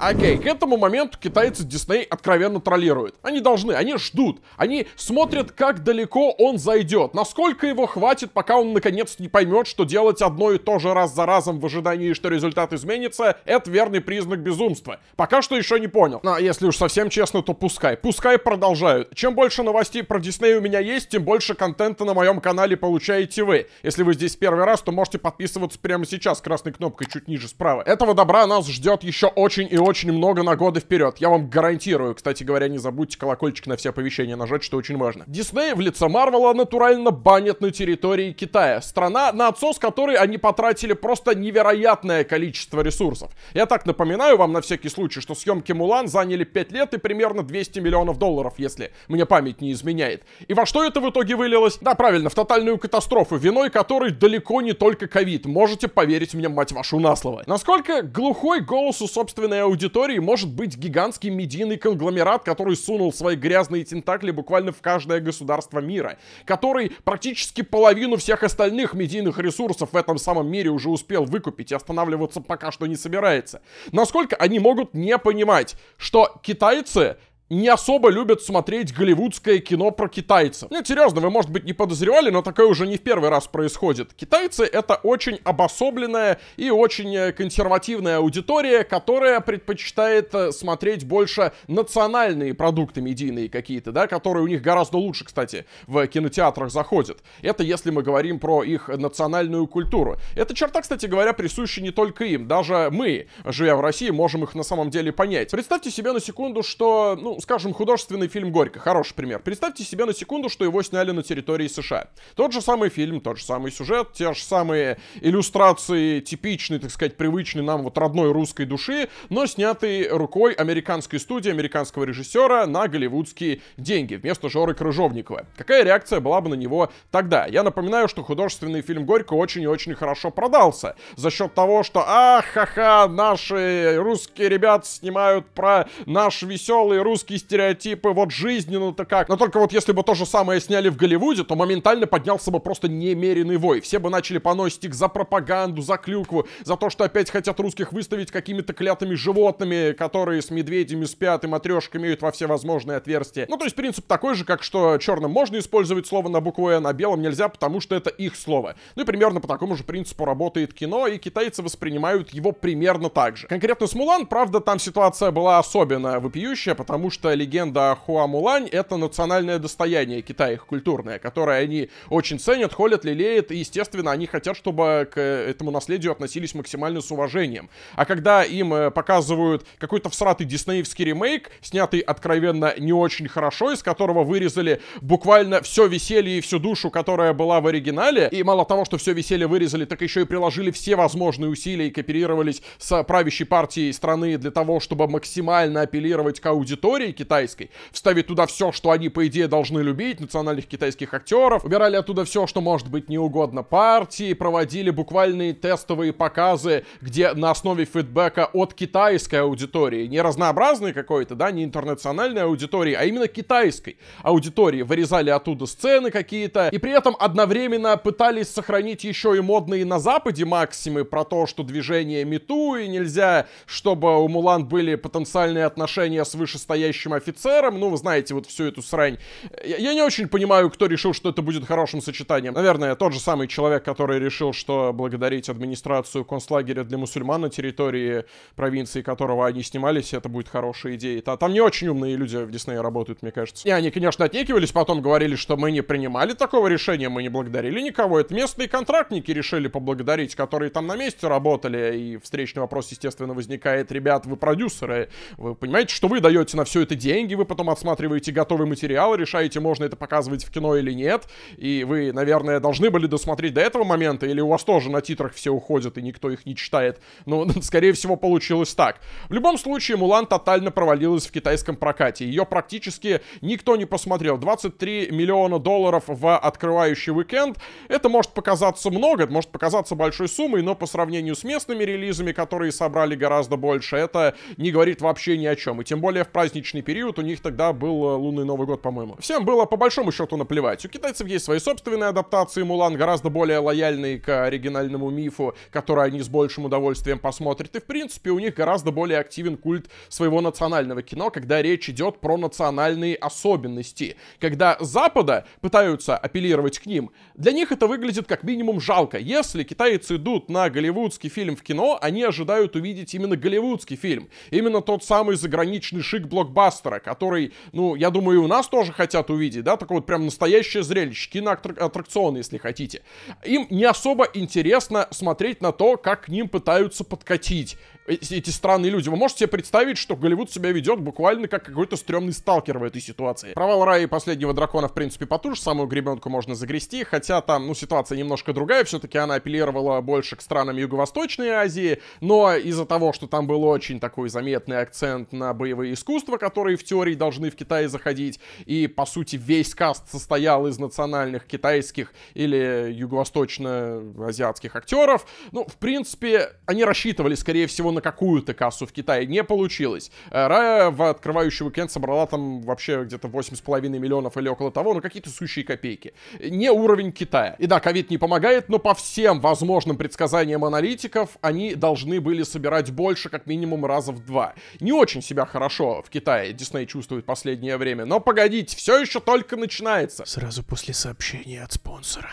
Окей, к этому моменту китайцы Дисней откровенно троллируют. Они должны, они ждут. Они смотрят, как далеко он зайдет. Насколько его хватит, пока он наконец не поймет, что делать одно и то же раз за разом в ожидании, что результат изменится, это верный признак безумства. Пока что еще не понял. Но если уж совсем честно, то пускай. Пускай продолжают. Чем больше новостей про Дисней у меня есть, тем больше контента на моем канале получаете вы. Если вы здесь первый раз, то можете подписываться прямо сейчас красной кнопкой чуть ниже справа. Этого добра нас ждет еще очень и очень очень много на годы вперед. Я вам гарантирую. Кстати говоря, не забудьте колокольчик на все оповещения нажать, что очень важно. Дисней в лице Марвела натурально банят на территории Китая. Страна, на отсос которой они потратили просто невероятное количество ресурсов. Я так напоминаю вам на всякий случай, что съемки Мулан заняли 5 лет и примерно 200 миллионов долларов, если мне память не изменяет. И во что это в итоге вылилось? Да, правильно, в тотальную катастрофу, виной которой далеко не только ковид. Можете поверить мне, мать вашу, на слово. Насколько глухой голосу собственной аудитории аудитории может быть гигантский медийный конгломерат, который сунул свои грязные тентакли буквально в каждое государство мира, который практически половину всех остальных медийных ресурсов в этом самом мире уже успел выкупить и останавливаться пока что не собирается. Насколько они могут не понимать, что китайцы не особо любят смотреть голливудское кино про китайцев. Нет, ну, серьезно, вы, может быть, не подозревали, но такое уже не в первый раз происходит. Китайцы — это очень обособленная и очень э, консервативная аудитория, которая предпочитает э, смотреть больше национальные продукты медийные какие-то, да, которые у них гораздо лучше, кстати, в кинотеатрах заходят. Это если мы говорим про их национальную культуру. Эта черта, кстати говоря, присуща не только им. Даже мы, живя в России, можем их на самом деле понять. Представьте себе на секунду, что, ну, скажем, художественный фильм «Горько», хороший пример. Представьте себе на секунду, что его сняли на территории США. Тот же самый фильм, тот же самый сюжет, те же самые иллюстрации типичной, так сказать, привычной нам вот родной русской души, но снятый рукой американской студии, американского режиссера на голливудские деньги вместо Жоры Крыжовникова. Какая реакция была бы на него тогда? Я напоминаю, что художественный фильм «Горько» очень и очень хорошо продался за счет того, что «Ах, ха-ха, наши русские ребята снимают про наш веселый русский русские стереотипы, вот жизненно-то ну, как. Но только вот если бы то же самое сняли в Голливуде, то моментально поднялся бы просто немеренный вой. Все бы начали поносить их за пропаганду, за клюкву, за то, что опять хотят русских выставить какими-то клятыми животными, которые с медведями спят и матрешками имеют во все возможные отверстия. Ну, то есть принцип такой же, как что черным можно использовать слово на букву «Н», а белым нельзя, потому что это их слово. Ну и примерно по такому же принципу работает кино, и китайцы воспринимают его примерно так же. Конкретно с «Мулан», правда, там ситуация была особенно вопиющая, потому что легенда Хуамулань — это национальное достояние Китая, их культурное, которое они очень ценят, холят, лелеют, и, естественно, они хотят, чтобы к этому наследию относились максимально с уважением. А когда им э, показывают какой-то всратый диснеевский ремейк, снятый откровенно не очень хорошо, из которого вырезали буквально все веселье и всю душу, которая была в оригинале, и мало того, что все веселье вырезали, так еще и приложили все возможные усилия и кооперировались с правящей партией страны для того, чтобы максимально апеллировать к аудитории, истории китайской, вставить туда все, что они, по идее, должны любить, национальных китайских актеров, убирали оттуда все, что может быть неугодно партии, проводили буквальные тестовые показы, где на основе фидбэка от китайской аудитории, не разнообразной какой-то, да, не интернациональной аудитории, а именно китайской аудитории, вырезали оттуда сцены какие-то, и при этом одновременно пытались сохранить еще и модные на Западе максимы про то, что движение мету и нельзя, чтобы у Мулан были потенциальные отношения с вышестоящими настоящим офицером. Ну, вы знаете вот всю эту срань. Я, я не очень понимаю, кто решил, что это будет хорошим сочетанием. Наверное, тот же самый человек, который решил, что благодарить администрацию концлагеря для мусульман на территории провинции, которого они снимались, это будет хорошая идея. Там не очень умные люди в Диснее работают, мне кажется. И они, конечно, отнекивались, потом говорили, что мы не принимали такого решения, мы не благодарили никого. Это местные контрактники решили поблагодарить, которые там на месте работали. И встречный вопрос, естественно, возникает. Ребят, вы продюсеры, вы понимаете, что вы даете на все все это деньги, вы потом отсматриваете готовый материал, решаете, можно это показывать в кино или нет, и вы, наверное, должны были досмотреть до этого момента, или у вас тоже на титрах все уходят и никто их не читает. Но, скорее всего, получилось так. В любом случае, Мулан тотально провалилась в китайском прокате. Ее практически никто не посмотрел. 23 миллиона долларов в открывающий уикенд. Это может показаться много, это может показаться большой суммой, но по сравнению с местными релизами, которые собрали гораздо больше, это не говорит вообще ни о чем. И тем более в праздничный двухтысячный период, у них тогда был э, лунный Новый год, по-моему. Всем было по большому счету наплевать. У китайцев есть свои собственные адаптации Мулан, гораздо более лояльные к оригинальному мифу, который они с большим удовольствием посмотрят. И в принципе у них гораздо более активен культ своего национального кино, когда речь идет про национальные особенности. Когда Запада пытаются апеллировать к ним, для них это выглядит как минимум жалко. Если китайцы идут на голливудский фильм в кино, они ожидают увидеть именно голливудский фильм. Именно тот самый заграничный шик-блокбастер блокбастера, который, ну, я думаю, и у нас тоже хотят увидеть, да, такое вот прям настоящее зрелище, киноаттракцион, если хотите. Им не особо интересно смотреть на то, как к ним пытаются подкатить эти странные люди. Вы можете себе представить, что Голливуд себя ведет буквально как какой-то стрёмный сталкер в этой ситуации. Провал Рая и Последнего Дракона, в принципе, по ту же самую гребенку можно загрести, хотя там, ну, ситуация немножко другая, все таки она апеллировала больше к странам Юго-Восточной Азии, но из-за того, что там был очень такой заметный акцент на боевые искусства, которые в теории должны в Китае заходить, и, по сути, весь каст состоял из национальных китайских или юго-восточно-азиатских актеров, ну, в принципе, они рассчитывали, скорее всего, на на какую-то кассу в Китае. Не получилось. Э, Рая в открывающий уикенд собрала там вообще где-то 8,5 миллионов или около того, но ну, какие-то сущие копейки. Не уровень Китая. И да, ковид не помогает, но по всем возможным предсказаниям аналитиков они должны были собирать больше, как минимум раза в два. Не очень себя хорошо в Китае Дисней чувствует последнее время, но погодите, все еще только начинается. Сразу после сообщения от спонсора.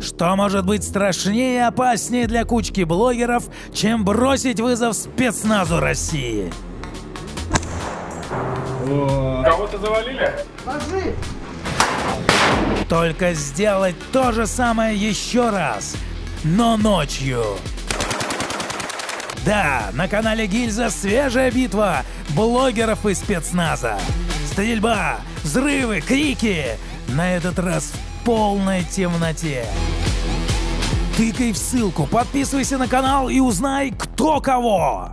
Что может быть страшнее и опаснее для кучки блогеров, чем бросить вызов спецназу России? Кого-то завалили? Ложи! Только сделать то же самое еще раз, но ночью. Да, на канале Гильза свежая битва блогеров и спецназа. Стрельба, взрывы, крики. На этот раз в полной темноте тыкай в ссылку, подписывайся на канал и узнай, кто кого.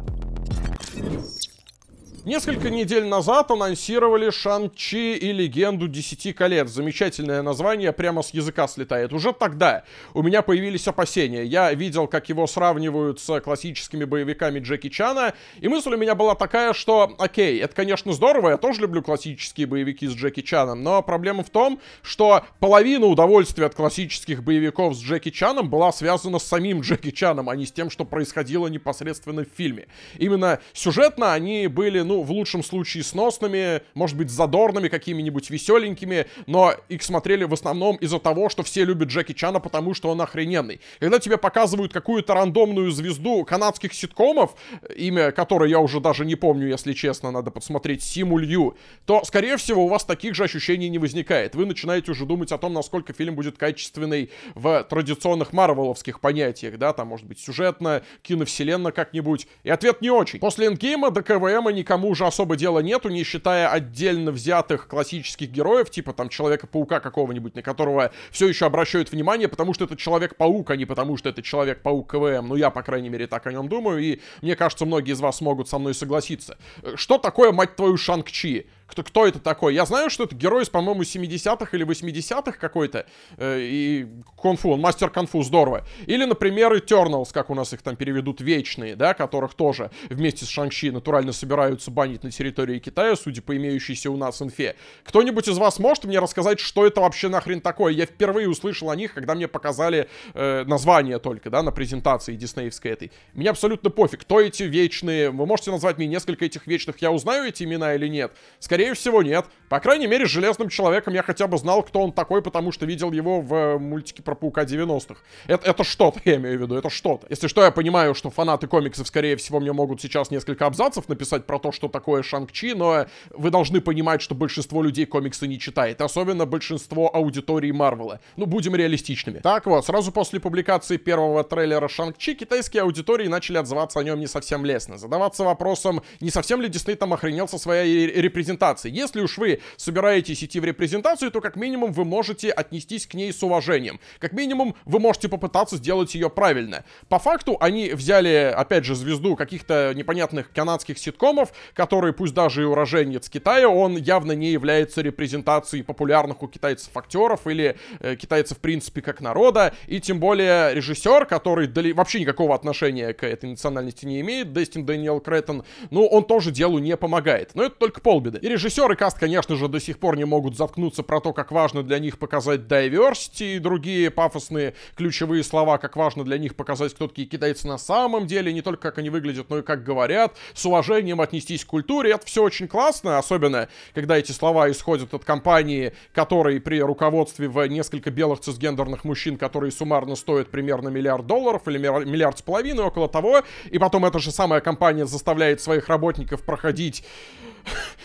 Несколько недель назад анонсировали Шан-Чи и Легенду Десяти колец. Замечательное название, прямо с языка слетает. Уже тогда у меня появились опасения. Я видел, как его сравнивают с классическими боевиками Джеки Чана, и мысль у меня была такая, что, окей, это, конечно, здорово, я тоже люблю классические боевики с Джеки Чаном, но проблема в том, что половина удовольствия от классических боевиков с Джеки Чаном была связана с самим Джеки Чаном, а не с тем, что происходило непосредственно в фильме. Именно сюжетно они были, ну, ну, в лучшем случае сносными, может быть, задорными, какими-нибудь веселенькими, но их смотрели в основном из-за того, что все любят Джеки Чана, потому что он охрененный. Когда тебе показывают какую-то рандомную звезду канадских ситкомов, имя которой я уже даже не помню, если честно, надо подсмотреть Симу Лью, то, скорее всего, у вас таких же ощущений не возникает. Вы начинаете уже думать о том, насколько фильм будет качественный в традиционных марвеловских понятиях, да, там, может быть, сюжетно, киновселенно как-нибудь. И ответ не очень. После Эндгейма до КВМа никому никому уже особо дела нету, не считая отдельно взятых классических героев, типа там Человека-паука какого-нибудь, на которого все еще обращают внимание, потому что это Человек-паук, а не потому что это Человек-паук КВМ. Ну, я, по крайней мере, так о нем думаю, и мне кажется, многие из вас могут со мной согласиться. Э, что такое, мать твою, Шанг-Чи? кто, кто это такой. Я знаю, что это герой из, по-моему, 70-х или 80-х какой-то. Э, и конфу, он мастер конфу, здорово. Или, например, Eternals, как у нас их там переведут, вечные, да, которых тоже вместе с Шанчи натурально собираются банить на территории Китая, судя по имеющейся у нас инфе. Кто-нибудь из вас может мне рассказать, что это вообще нахрен такое? Я впервые услышал о них, когда мне показали э, название только, да, на презентации диснеевской этой. Мне абсолютно пофиг, кто эти вечные. Вы можете назвать мне несколько этих вечных, я узнаю эти имена или нет? Скорее Скорее всего, нет. По крайней мере, с Железным Человеком я хотя бы знал, кто он такой, потому что видел его в э, мультике про Паука 90-х. Это, это что-то, я имею в виду, это что-то. Если что, я понимаю, что фанаты комиксов, скорее всего, мне могут сейчас несколько абзацев написать про то, что такое Шанг-Чи, но вы должны понимать, что большинство людей комиксы не читает, особенно большинство аудитории Марвела. Ну, будем реалистичными. Так вот, сразу после публикации первого трейлера Шанг-Чи китайские аудитории начали отзываться о нем не совсем лестно, задаваться вопросом, не совсем ли Дисней там охренел со своей репрезентацией репрезентации. Если уж вы собираетесь идти в репрезентацию, то как минимум вы можете отнестись к ней с уважением. Как минимум вы можете попытаться сделать ее правильно. По факту они взяли, опять же, звезду каких-то непонятных канадских ситкомов, которые, пусть даже и уроженец Китая, он явно не является репрезентацией популярных у китайцев актеров или э, китайцев в принципе как народа, и тем более режиссер, который дали... вообще никакого отношения к этой национальности не имеет, Дестин Дэниел Креттон, ну, он тоже делу не помогает. Но это только полбеды. И режиссеры каст, конечно же, до сих пор не могут заткнуться про то, как важно для них показать diversity и другие пафосные ключевые слова, как важно для них показать, кто такие китайцы на самом деле, не только как они выглядят, но и как говорят, с уважением отнестись к культуре. Это все очень классно, особенно когда эти слова исходят от компании, которые при руководстве в несколько белых цисгендерных мужчин, которые суммарно стоят примерно миллиард долларов или миллиард с половиной, около того, и потом эта же самая компания заставляет своих работников проходить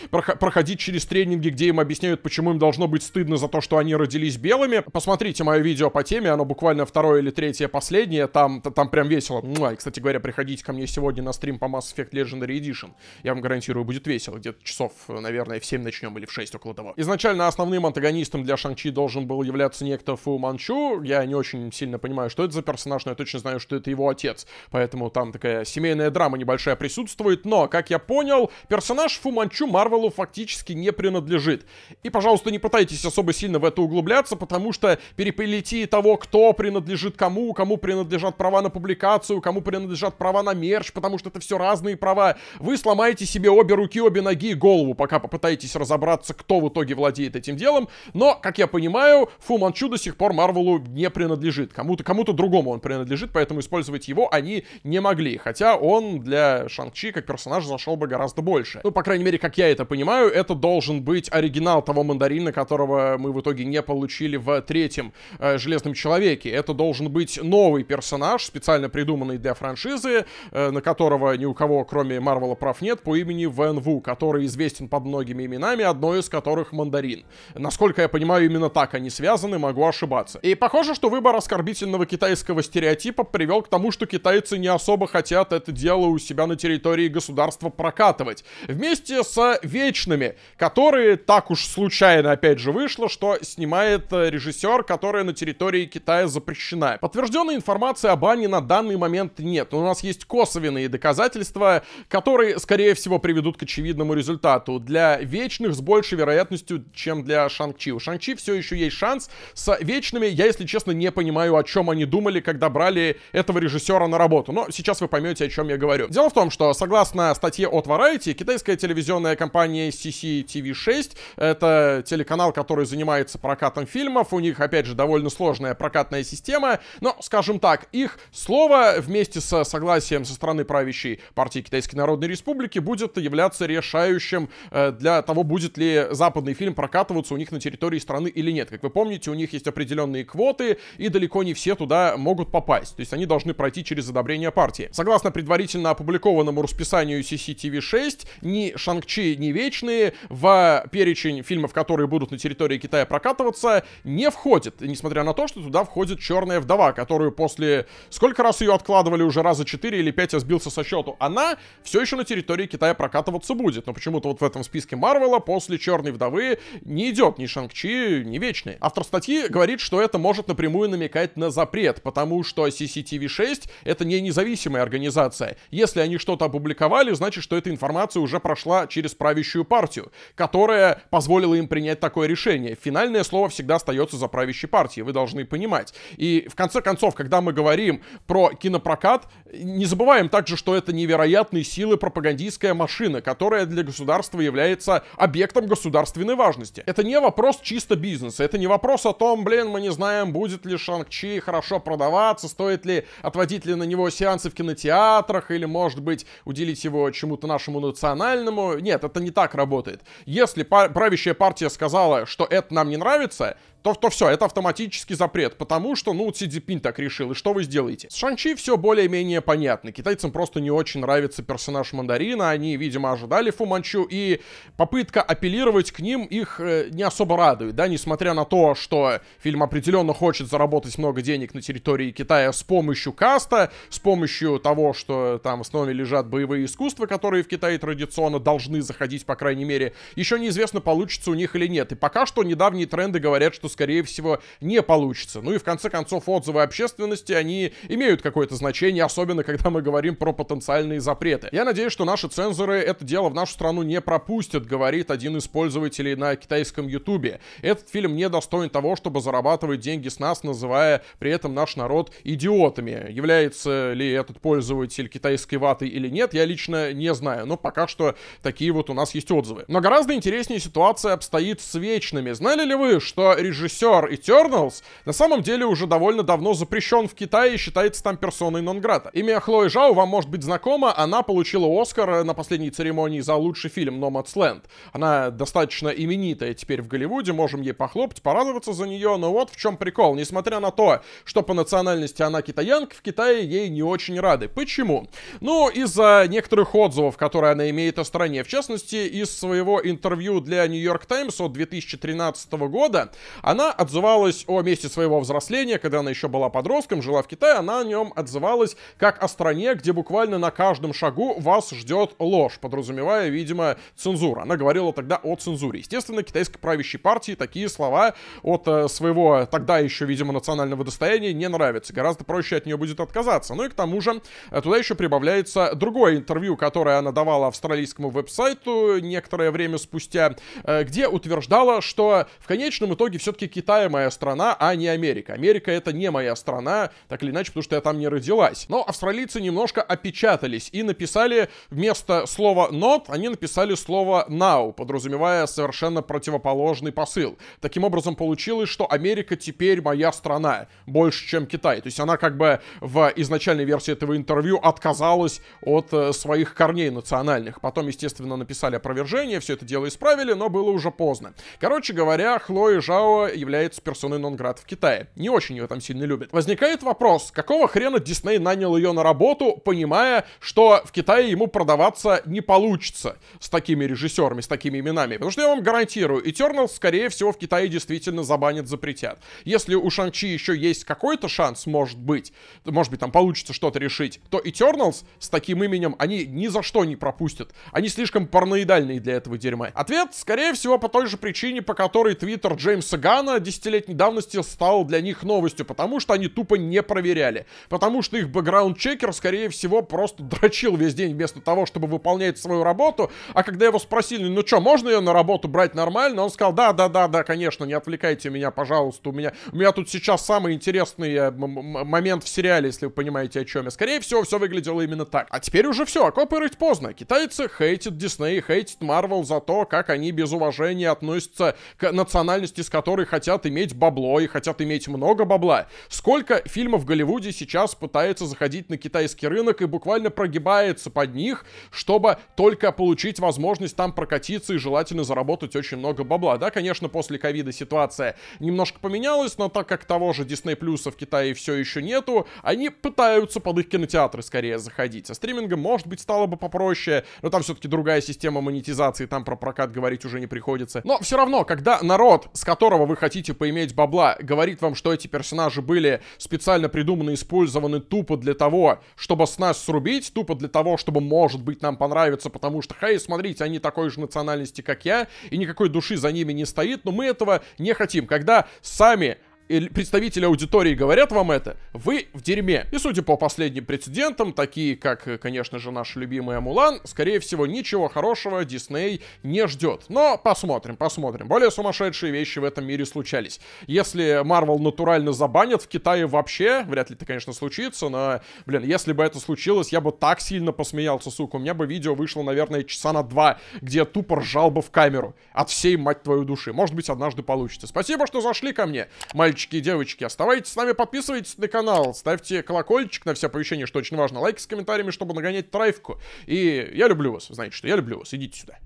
проходить через тренинги, где им объясняют, почему им должно быть стыдно за то, что они родились белыми. Посмотрите мое видео по теме, оно буквально второе или третье последнее, там, там прям весело. И, кстати говоря, приходите ко мне сегодня на стрим по Mass Effect Legendary Edition. Я вам гарантирую, будет весело. Где-то часов, э, наверное, в 7 начнем или в 6 около того. Изначально основным антагонистом для Шанчи должен был являться некто Фу Манчу. Я не очень сильно понимаю, что это за персонаж, но я точно знаю, что это его отец. Поэтому там такая семейная драма небольшая присутствует. Но, как я понял, персонаж Фу Манчу Марвелу фактически фактически не принадлежит. И, пожалуйста, не пытайтесь особо сильно в это углубляться, потому что переплети того, кто принадлежит кому, кому принадлежат права на публикацию, кому принадлежат права на мерч, потому что это все разные права. Вы сломаете себе обе руки, обе ноги и голову, пока попытаетесь разобраться, кто в итоге владеет этим делом. Но, как я понимаю, Фу Манчу до сих пор Марвелу не принадлежит. Кому-то кому другому он принадлежит, поэтому использовать его они не могли. Хотя он для Шанг-Чи как персонаж зашел бы гораздо больше. Ну, по крайней мере, как я это понимаю, понимаю, это должен быть оригинал того мандарина, которого мы в итоге не получили в третьем э, Железном Человеке. Это должен быть новый персонаж, специально придуманный для франшизы, э, на которого ни у кого, кроме Марвела, прав нет, по имени Вэн Ву, который известен под многими именами, одно из которых Мандарин. Насколько я понимаю, именно так они связаны, могу ошибаться. И похоже, что выбор оскорбительного китайского стереотипа привел к тому, что китайцы не особо хотят это дело у себя на территории государства прокатывать. Вместе с вечным грустными, которые так уж случайно, опять же, вышло, что снимает э, режиссер, которая на территории Китая запрещена. Подтвержденной информации об Ане на данный момент нет, но у нас есть косвенные доказательства, которые, скорее всего, приведут к очевидному результату. Для Вечных с большей вероятностью, чем для Шанг-Чи. У Шанг-Чи все еще есть шанс. С Вечными я, если честно, не понимаю, о чем они думали, когда брали этого режиссера на работу. Но сейчас вы поймете, о чем я говорю. Дело в том, что, согласно статье от Variety, китайская телевизионная компания CCTV TV6. Это телеканал, который занимается прокатом фильмов. У них, опять же, довольно сложная прокатная система. Но, скажем так, их слово вместе со согласием со стороны правящей партии Китайской Народной Республики будет являться решающим э, для того, будет ли западный фильм прокатываться у них на территории страны или нет. Как вы помните, у них есть определенные квоты, и далеко не все туда могут попасть. То есть они должны пройти через одобрение партии. Согласно предварительно опубликованному расписанию CCTV6, ни Шанг-Чи, ни Вечный анимешные, в перечень фильмов, которые будут на территории Китая прокатываться, не входит. Несмотря на то, что туда входит «Черная вдова», которую после... Сколько раз ее откладывали? Уже раза 4 или 5 я сбился со счету. Она все еще на территории Китая прокатываться будет. Но почему-то вот в этом списке Марвела после «Черной вдовы» не идет ни Шанг-Чи, ни Вечный. Автор статьи говорит, что это может напрямую намекать на запрет, потому что CCTV-6 — это не независимая организация. Если они что-то опубликовали, значит, что эта информация уже прошла через правящую партию, которая позволила им принять такое решение. Финальное слово всегда остается за правящей партией, вы должны понимать. И в конце концов, когда мы говорим про кинопрокат, не забываем также, что это невероятные силы пропагандистская машина, которая для государства является объектом государственной важности. Это не вопрос чисто бизнеса, это не вопрос о том, блин, мы не знаем, будет ли Шанг-Чи хорошо продаваться, стоит ли, отводить ли на него сеансы в кинотеатрах, или, может быть, уделить его чему-то нашему национальному. Нет, это не так работает работает. Если правящая партия сказала, что это нам не нравится, то, то все, это автоматически запрет, потому что, ну, Си так решил, и что вы сделаете? С Шанчи все более-менее понятно. Китайцам просто не очень нравится персонаж Мандарина, они, видимо, ожидали Фуманчу, и попытка апеллировать к ним их э, не особо радует, да, несмотря на то, что фильм определенно хочет заработать много денег на территории Китая с помощью каста, с помощью того, что там в основе лежат боевые искусства, которые в Китае традиционно должны заходить, по крайней крайней мере, еще неизвестно, получится у них или нет. И пока что недавние тренды говорят, что, скорее всего, не получится. Ну и, в конце концов, отзывы общественности, они имеют какое-то значение, особенно, когда мы говорим про потенциальные запреты. Я надеюсь, что наши цензоры это дело в нашу страну не пропустят, говорит один из пользователей на китайском ютубе. Этот фильм не достоин того, чтобы зарабатывать деньги с нас, называя при этом наш народ идиотами. Является ли этот пользователь китайской ваты или нет, я лично не знаю, но пока что такие вот у нас есть отзывы отзывы. Но гораздо интереснее ситуация обстоит с вечными. Знали ли вы, что режиссер Eternals на самом деле уже довольно давно запрещен в Китае и считается там персоной Нонграта? Имя Хлои Жау вам может быть знакомо. Она получила Оскар на последней церемонии за лучший фильм Nomadland. Она достаточно именитая теперь в Голливуде, можем ей похлопать, порадоваться за нее. Но вот в чем прикол. Несмотря на то, что по национальности она китаянка, в Китае ей не очень рады. Почему? Ну, из-за некоторых отзывов, которые она имеет о стране. В частности, из своего интервью для New York Times от 2013 года она отзывалась о месте своего взросления, когда она еще была подростком, жила в Китае, она о нем отзывалась как о стране, где буквально на каждом шагу вас ждет ложь, подразумевая, видимо, цензура. Она говорила тогда о цензуре. Естественно, китайской правящей партии такие слова от э, своего тогда еще, видимо, национального достояния не нравятся. Гораздо проще от нее будет отказаться. Ну и к тому же э, туда еще прибавляется другое интервью, которое она давала австралийскому веб-сайту, не некоторое время спустя, э, где утверждала, что в конечном итоге все-таки Китай моя страна, а не Америка. Америка это не моя страна, так или иначе, потому что я там не родилась. Но австралийцы немножко опечатались и написали вместо слова not, они написали слово now, подразумевая совершенно противоположный посыл. Таким образом получилось, что Америка теперь моя страна, больше, чем Китай. То есть она как бы в изначальной версии этого интервью отказалась от э, своих корней национальных. Потом, естественно, написали опровержение опровержение, все это дело исправили, но было уже поздно. Короче говоря, Хлоя Жао является персоной нон-град в Китае. Не очень ее там сильно любят. Возникает вопрос, какого хрена Дисней нанял ее на работу, понимая, что в Китае ему продаваться не получится с такими режиссерами, с такими именами. Потому что я вам гарантирую, Eternal, скорее всего, в Китае действительно забанят, запретят. Если у Шанчи еще есть какой-то шанс, может быть, может быть, там получится что-то решить, то Eternals с таким именем они ни за что не пропустят. Они слишком параноидальны специальные для этого дерьма? Ответ, скорее всего, по той же причине, по которой твиттер Джеймса Гана десятилетней давности стал для них новостью, потому что они тупо не проверяли. Потому что их бэкграунд-чекер, скорее всего, просто дрочил весь день вместо того, чтобы выполнять свою работу. А когда его спросили, ну что, можно ее на работу брать нормально? Он сказал, да, да, да, да, конечно, не отвлекайте меня, пожалуйста, у меня, у меня тут сейчас самый интересный э, момент в сериале, если вы понимаете, о чем я. Скорее всего, все выглядело именно так. А теперь уже все, окопы рыть поздно. Китайцы хейтят Дисней, хейтят Марвел за то, как они без уважения относятся к национальности, с которой хотят иметь бабло и хотят иметь много бабла. Сколько фильмов в Голливуде сейчас пытается заходить на китайский рынок и буквально прогибается под них, чтобы только получить возможность там прокатиться и желательно заработать очень много бабла. Да, конечно, после ковида ситуация немножко поменялась, но так как того же Disney Plus в Китае все еще нету, они пытаются под их кинотеатры скорее заходить. Со а стримингом, может быть, стало бы попроще, но там все-таки другая система монетизации монетизации, там про прокат говорить уже не приходится. Но все равно, когда народ, с которого вы хотите поиметь бабла, говорит вам, что эти персонажи были специально придуманы, использованы тупо для того, чтобы с нас срубить, тупо для того, чтобы, может быть, нам понравится, потому что, хей, смотрите, они такой же национальности, как я, и никакой души за ними не стоит, но мы этого не хотим. Когда сами представители аудитории говорят вам это, вы в дерьме. И судя по последним прецедентам, такие как, конечно же, наш любимый Амулан, скорее всего, ничего хорошего Дисней не ждет. Но посмотрим, посмотрим. Более сумасшедшие вещи в этом мире случались. Если Марвел натурально забанят в Китае вообще, вряд ли это, конечно, случится, но, блин, если бы это случилось, я бы так сильно посмеялся, сука. У меня бы видео вышло, наверное, часа на два, где я тупо ржал бы в камеру от всей, мать твою, души. Может быть, однажды получится. Спасибо, что зашли ко мне, мальчик мальчики и девочки. Оставайтесь с нами, подписывайтесь на канал, ставьте колокольчик на все оповещения, что очень важно. Лайки с комментариями, чтобы нагонять трайфку. И я люблю вас, знаете что, я люблю вас, идите сюда.